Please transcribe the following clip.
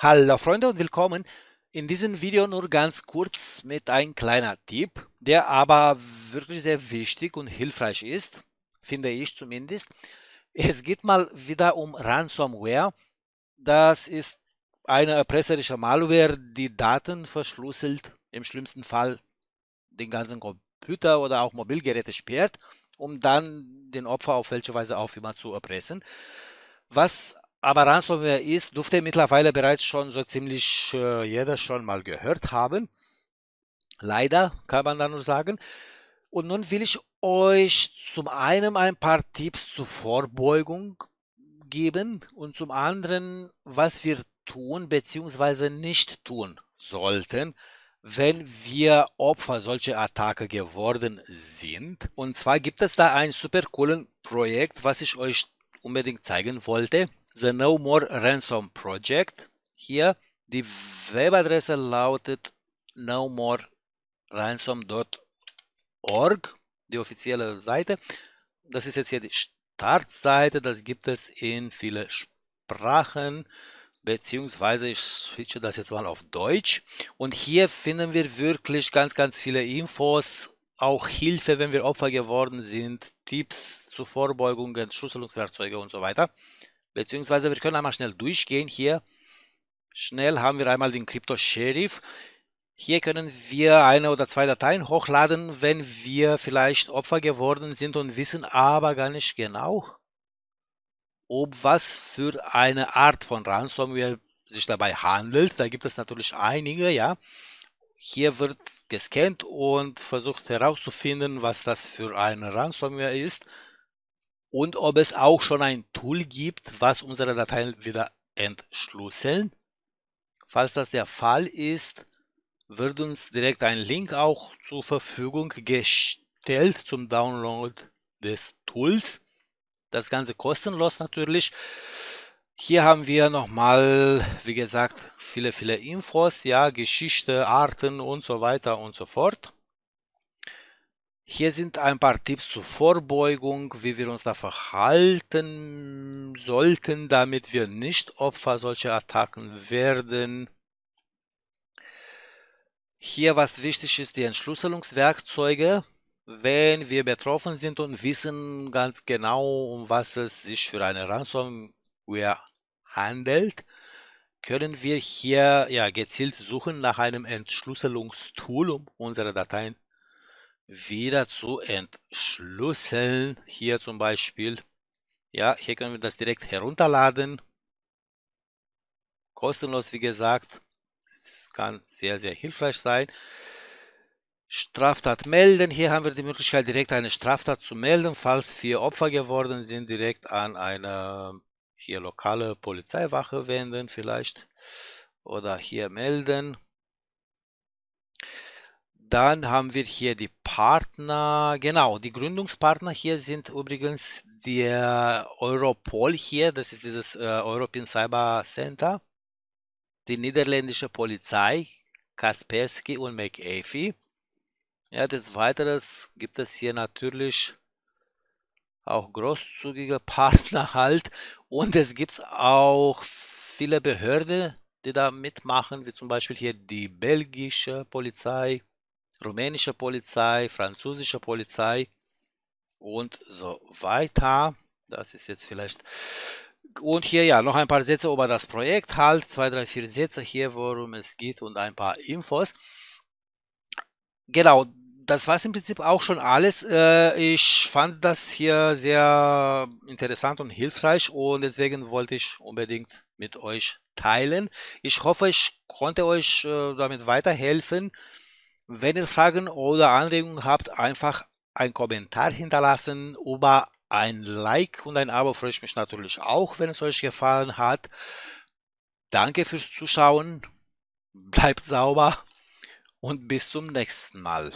Hallo Freunde und willkommen. In diesem Video nur ganz kurz mit einem kleinen Tipp, der aber wirklich sehr wichtig und hilfreich ist, finde ich zumindest. Es geht mal wieder um Ransomware. Das ist eine erpresserische Malware, die Daten verschlüsselt, im schlimmsten Fall den ganzen Computer oder auch Mobilgeräte sperrt, um dann den Opfer auf welche Weise auch immer zu erpressen. Was aber Ransomware ist, dürfte mittlerweile bereits schon so ziemlich äh, jeder schon mal gehört haben. Leider kann man da nur sagen. Und nun will ich euch zum einen ein paar Tipps zur Vorbeugung geben und zum anderen, was wir tun bzw. nicht tun sollten, wenn wir Opfer solcher Attacke geworden sind. Und zwar gibt es da ein super cooles Projekt, was ich euch unbedingt zeigen wollte. The No More Ransom Project. Hier die Webadresse lautet nomoreransom.org, die offizielle Seite. Das ist jetzt hier die Startseite, das gibt es in vielen Sprachen, beziehungsweise ich switche das jetzt mal auf Deutsch. Und hier finden wir wirklich ganz, ganz viele Infos, auch Hilfe, wenn wir Opfer geworden sind, Tipps zu Vorbeugungen, Schlüsselungswerkzeuge und so weiter beziehungsweise wir können einmal schnell durchgehen hier. Schnell haben wir einmal den Crypto Sheriff. Hier können wir eine oder zwei Dateien hochladen, wenn wir vielleicht Opfer geworden sind und wissen aber gar nicht genau, ob was für eine Art von Ransomware sich dabei handelt. Da gibt es natürlich einige, ja. Hier wird gescannt und versucht herauszufinden, was das für eine Ransomware ist und ob es auch schon ein Tool gibt, was unsere Dateien wieder entschlüsseln. Falls das der Fall ist, wird uns direkt ein Link auch zur Verfügung gestellt zum Download des Tools. Das Ganze kostenlos natürlich. Hier haben wir nochmal, wie gesagt, viele, viele Infos, ja, Geschichte, Arten und so weiter und so fort. Hier sind ein paar Tipps zur Vorbeugung, wie wir uns da verhalten sollten, damit wir nicht Opfer solcher Attacken werden. Hier was wichtig ist, die Entschlüsselungswerkzeuge, wenn wir betroffen sind und wissen ganz genau, um was es sich für eine Ransomware handelt, können wir hier ja, gezielt suchen nach einem Entschlüsselungstool, um unsere Dateien wieder zu entschlüsseln. Hier zum Beispiel. Ja, hier können wir das direkt herunterladen. Kostenlos, wie gesagt. Es kann sehr, sehr hilfreich sein. Straftat melden. Hier haben wir die Möglichkeit, direkt eine Straftat zu melden, falls vier Opfer geworden sind, direkt an eine hier lokale Polizeiwache wenden vielleicht oder hier melden. Dann haben wir hier die Partner. Genau, die Gründungspartner hier sind übrigens der Europol hier, das ist dieses äh, European Cyber Center, die niederländische Polizei, Kaspersky und McAfee. Ja, des Weiteren gibt es hier natürlich auch großzügige Partner halt und es gibt auch viele Behörden, die da mitmachen, wie zum Beispiel hier die belgische Polizei, rumänische Polizei, französische Polizei und so weiter. Das ist jetzt vielleicht. Und hier ja noch ein paar Sätze über das Projekt, halt zwei, drei, vier Sätze hier, worum es geht und ein paar Infos. Genau, das war es im Prinzip auch schon alles. Äh, ich fand das hier sehr interessant und hilfreich und deswegen wollte ich unbedingt mit euch teilen. Ich hoffe, ich konnte euch äh, damit weiterhelfen. Wenn ihr Fragen oder Anregungen habt, einfach einen Kommentar hinterlassen über ein Like und ein Abo freue ich mich natürlich auch, wenn es euch gefallen hat. Danke fürs Zuschauen, bleibt sauber und bis zum nächsten Mal.